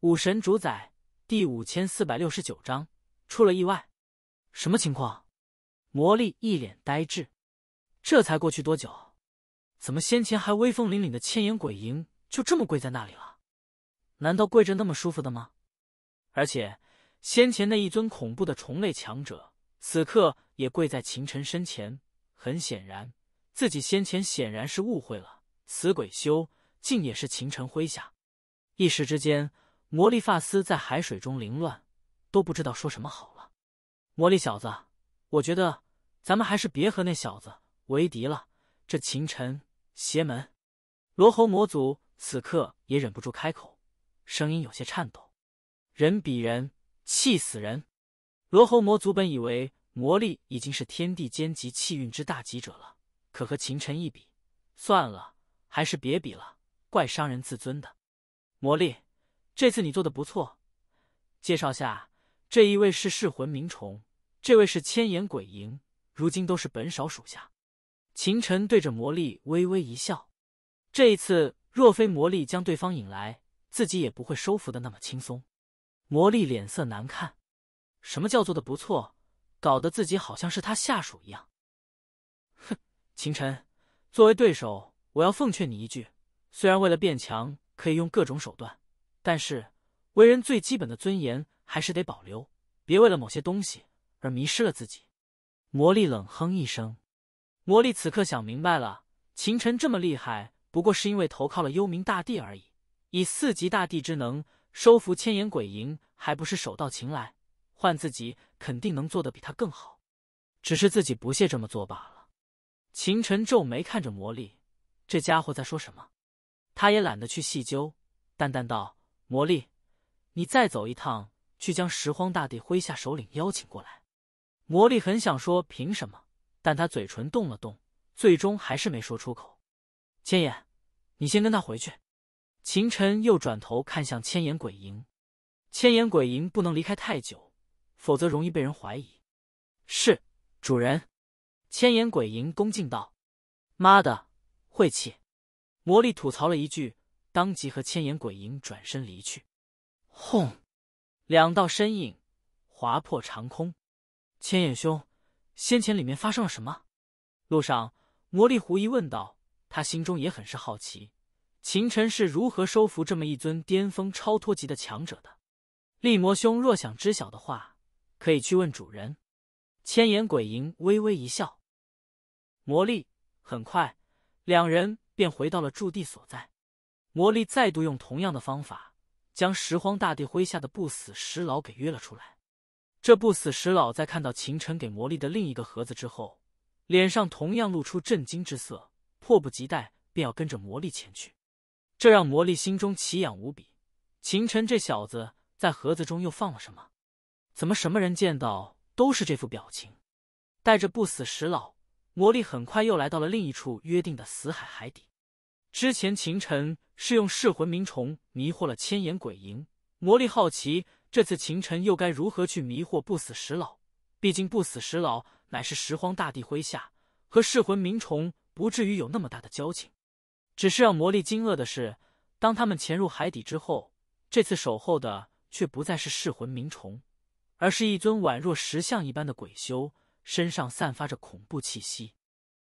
武神主宰第五千四百六十九章出了意外，什么情况？魔力一脸呆滞。这才过去多久？怎么先前还威风凛凛的千眼鬼营就这么跪在那里了？难道跪着那么舒服的吗？而且先前那一尊恐怖的虫类强者，此刻也跪在秦尘身前。很显然，自己先前显然是误会了。此鬼修竟也是秦尘麾下。一时之间。魔力发丝在海水中凌乱，都不知道说什么好了。魔力小子，我觉得咱们还是别和那小子为敌了。这秦尘邪门。罗侯魔祖此刻也忍不住开口，声音有些颤抖。人比人气死人。罗侯魔祖本以为魔力已经是天地间级气运之大吉者了，可和秦尘一比，算了，还是别比了，怪伤人自尊的。魔力。这次你做的不错。介绍下，这一位是噬魂冥虫，这位是千眼鬼蝇，如今都是本少属下。秦尘对着魔力微微一笑。这一次，若非魔力将对方引来，自己也不会收服的那么轻松。魔力脸色难看，什么叫做的不错？搞得自己好像是他下属一样。哼，秦尘，作为对手，我要奉劝你一句：虽然为了变强可以用各种手段。但是，为人最基本的尊严还是得保留，别为了某些东西而迷失了自己。魔力冷哼一声，魔力此刻想明白了，秦尘这么厉害，不过是因为投靠了幽冥大帝而已。以四级大帝之能，收服千眼鬼营还不是手到擒来，换自己肯定能做得比他更好，只是自己不屑这么做罢了。秦尘皱眉看着魔力，这家伙在说什么？他也懒得去细究，淡淡道。魔力，你再走一趟，去将拾荒大帝麾下首领邀请过来。魔力很想说凭什么，但他嘴唇动了动，最终还是没说出口。千眼，你先跟他回去。秦晨又转头看向千眼鬼营，千眼鬼营不能离开太久，否则容易被人怀疑。是，主人。千眼鬼营恭敬道。妈的，晦气！魔力吐槽了一句。当即和千眼鬼影转身离去，轰！两道身影划破长空。千眼兄，先前里面发生了什么？路上，魔力狐疑问道，他心中也很是好奇，秦尘是如何收服这么一尊巅峰超脱级的强者的。厉魔兄若想知晓的话，可以去问主人。千眼鬼影微微一笑。魔力很快，两人便回到了驻地所在。魔力再度用同样的方法将拾荒大帝麾下的不死石老给约了出来。这不死石老在看到秦尘给魔力的另一个盒子之后，脸上同样露出震惊之色，迫不及待便要跟着魔力前去。这让魔力心中奇痒无比。秦尘这小子在盒子中又放了什么？怎么什么人见到都是这副表情？带着不死石老，魔力很快又来到了另一处约定的死海海底。之前秦尘。是用噬魂冥虫迷惑了千眼鬼影魔力，好奇这次秦尘又该如何去迷惑不死石老？毕竟不死石老乃是拾荒大帝麾下，和噬魂冥虫不至于有那么大的交情。只是让魔力惊愕的是，当他们潜入海底之后，这次守候的却不再是噬魂冥虫，而是一尊宛若石像一般的鬼修，身上散发着恐怖气息。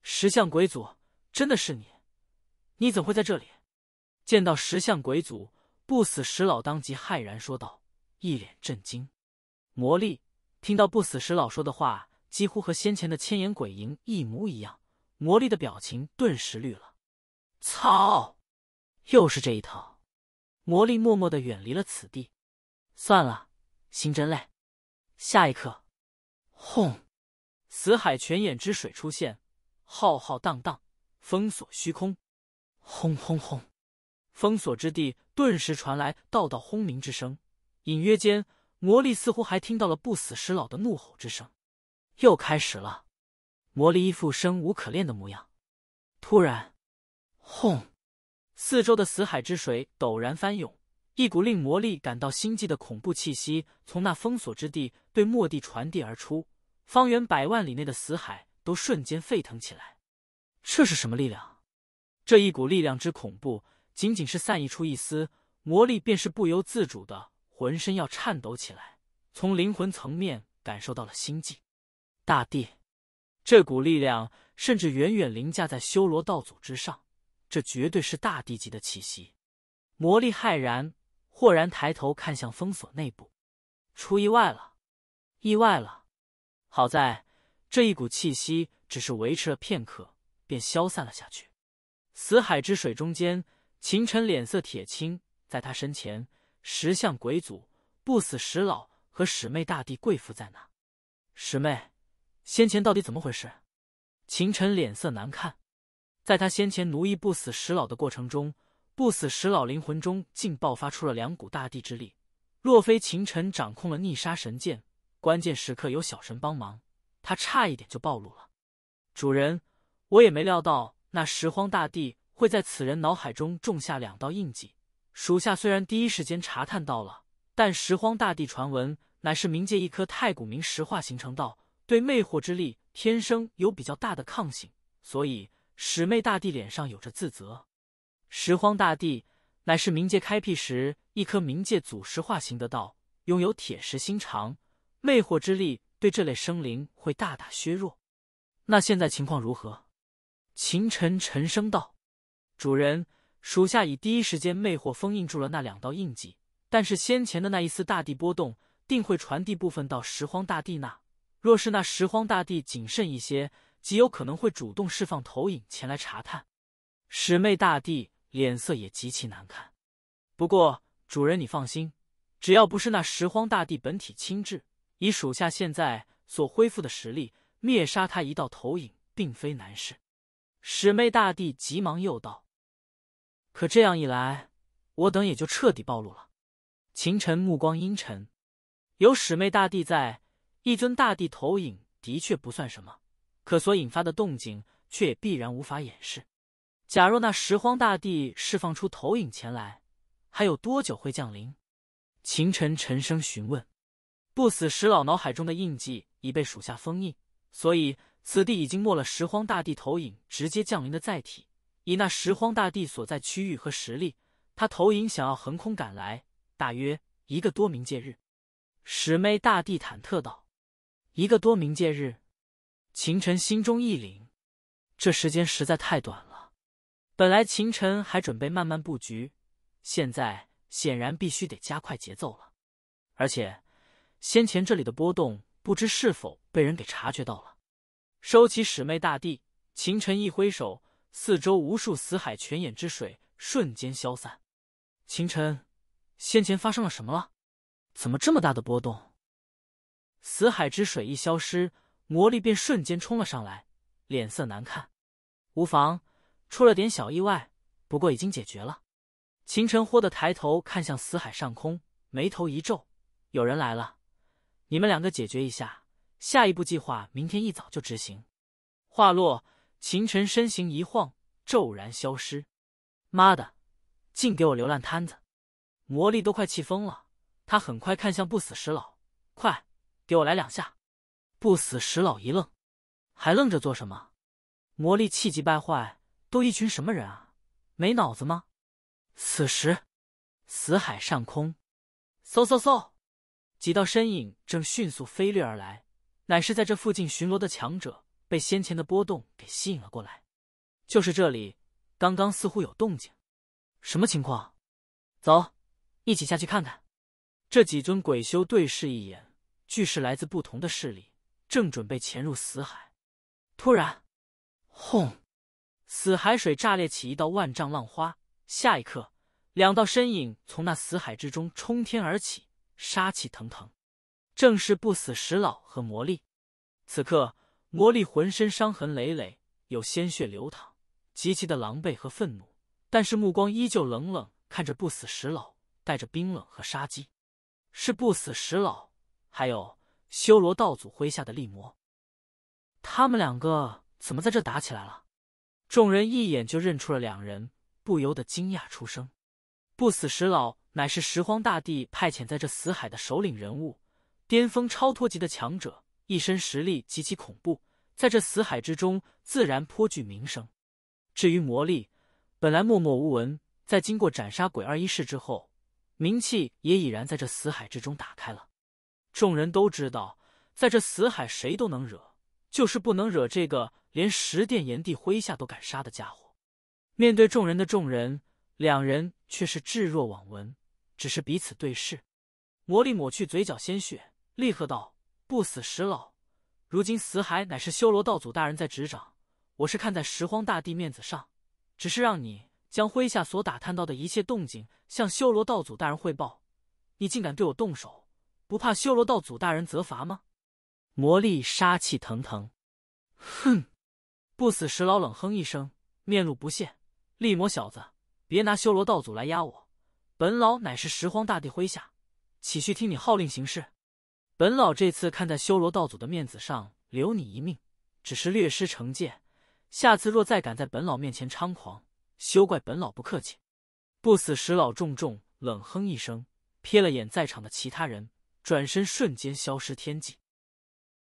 石像鬼祖，真的是你？你怎会在这里？见到石像鬼祖不死石老，当即骇然说道，一脸震惊。魔力听到不死石老说的话，几乎和先前的千眼鬼影一模一样，魔力的表情顿时绿了。操！又是这一套。魔力默默的远离了此地。算了，心真累。下一刻，轰！死海泉眼之水出现，浩浩荡荡，封锁虚空。轰轰轰！封锁之地顿时传来道道轰鸣之声，隐约间，魔力似乎还听到了不死石老的怒吼之声。又开始了，魔力一副生无可恋的模样。突然，轰！四周的死海之水陡然翻涌，一股令魔力感到心悸的恐怖气息从那封锁之地对末地传递而出，方圆百万里内的死海都瞬间沸腾起来。这是什么力量？这一股力量之恐怖！仅仅是散溢出一丝魔力，便是不由自主的浑身要颤抖起来，从灵魂层面感受到了心悸。大帝，这股力量甚至远远凌驾在修罗道祖之上，这绝对是大帝级的气息。魔力骇然，豁然抬头看向封锁内部，出意外了，意外了。好在这一股气息只是维持了片刻，便消散了下去。死海之水中间。秦尘脸色铁青，在他身前，石像鬼祖、不死石老和师妹大帝跪伏在那。师妹，先前到底怎么回事？秦尘脸色难看，在他先前奴役不死石老的过程中，不死石老灵魂中竟爆发出了两股大帝之力。若非秦尘掌控了逆杀神剑，关键时刻有小神帮忙，他差一点就暴露了。主人，我也没料到那拾荒大帝。会在此人脑海中种下两道印记。属下虽然第一时间查探到了，但拾荒大帝传闻乃是冥界一颗太古冥石化形成道，对魅惑之力天生有比较大的抗性，所以使魅大帝脸上有着自责。拾荒大帝乃是冥界开辟时一颗冥界祖石化形的道，拥有铁石心肠，魅惑之力对这类生灵会大大削弱。那现在情况如何？秦尘沉声道。主人，属下已第一时间魅惑封印住了那两道印记，但是先前的那一丝大地波动，定会传递部分到拾荒大帝那。若是那拾荒大帝谨慎一些，极有可能会主动释放投影前来查探。史妹大帝脸色也极其难看。不过，主人你放心，只要不是那拾荒大帝本体亲至，以属下现在所恢复的实力，灭杀他一道投影并非难事。史妹大帝急忙又道。可这样一来，我等也就彻底暴露了。秦尘目光阴沉，有始妹大帝在，一尊大帝投影的确不算什么，可所引发的动静却也必然无法掩饰。假若那拾荒大帝释放出投影前来，还有多久会降临？秦尘沉声询问。不死石老脑海中的印记已被属下封印，所以此地已经没了拾荒大帝投影直接降临的载体。以那拾荒大帝所在区域和实力，他投影想要横空赶来，大约一个多冥界日。史妹大帝忐忑道：“一个多冥界日。”秦尘心中一凛，这时间实在太短了。本来秦尘还准备慢慢布局，现在显然必须得加快节奏了。而且先前这里的波动，不知是否被人给察觉到了。收起史妹大帝，秦尘一挥手。四周无数死海泉眼之水瞬间消散。秦晨，先前发生了什么了？怎么这么大的波动？死海之水一消失，魔力便瞬间冲了上来，脸色难看。无妨，出了点小意外，不过已经解决了。秦晨豁的抬头看向死海上空，眉头一皱：“有人来了，你们两个解决一下，下一步计划明天一早就执行。”话落。秦尘身形一晃，骤然消失。妈的，净给我留烂摊子！魔力都快气疯了。他很快看向不死石老：“快，给我来两下！”不死石老一愣：“还愣着做什么？”魔力气急败坏：“都一群什么人啊？没脑子吗？”此时，死海上空，嗖嗖嗖，几道身影正迅速飞掠而来，乃是在这附近巡逻的强者。被先前的波动给吸引了过来，就是这里，刚刚似乎有动静，什么情况？走，一起下去看看。这几尊鬼修对视一眼，俱是来自不同的势力，正准备潜入死海，突然，轰！死海水炸裂起一道万丈浪花，下一刻，两道身影从那死海之中冲天而起，杀气腾腾，正是不死石老和魔力。此刻。魔力浑身伤痕累累，有鲜血流淌，极其的狼狈和愤怒，但是目光依旧冷冷看着不死石老，带着冰冷和杀机。是不死石老，还有修罗道祖麾下的力魔，他们两个怎么在这打起来了？众人一眼就认出了两人，不由得惊讶出声。不死石老乃是拾荒大帝派遣在这死海的首领人物，巅峰超脱级的强者。一身实力极其恐怖，在这死海之中自然颇具名声。至于魔力，本来默默无闻，在经过斩杀鬼二一世之后，名气也已然在这死海之中打开了。众人都知道，在这死海谁都能惹，就是不能惹这个连十殿炎帝麾下都敢杀的家伙。面对众人的众人，两人却是置若罔闻，只是彼此对视。魔力抹去嘴角鲜血，厉喝道。不死石老，如今死海乃是修罗道祖大人在执掌，我是看在拾荒大帝面子上，只是让你将麾下所打探到的一切动静向修罗道祖大人汇报。你竟敢对我动手，不怕修罗道祖大人责罚吗？魔力杀气腾腾，哼！不死石老冷哼一声，面露不屑。力魔小子，别拿修罗道祖来压我，本老乃是拾荒大帝麾下，岂需听你号令行事？本老这次看在修罗道祖的面子上留你一命，只是略施惩戒。下次若再敢在本老面前猖狂，休怪本老不客气。不死石老重重冷哼一声，瞥了眼在场的其他人，转身瞬间消失天际。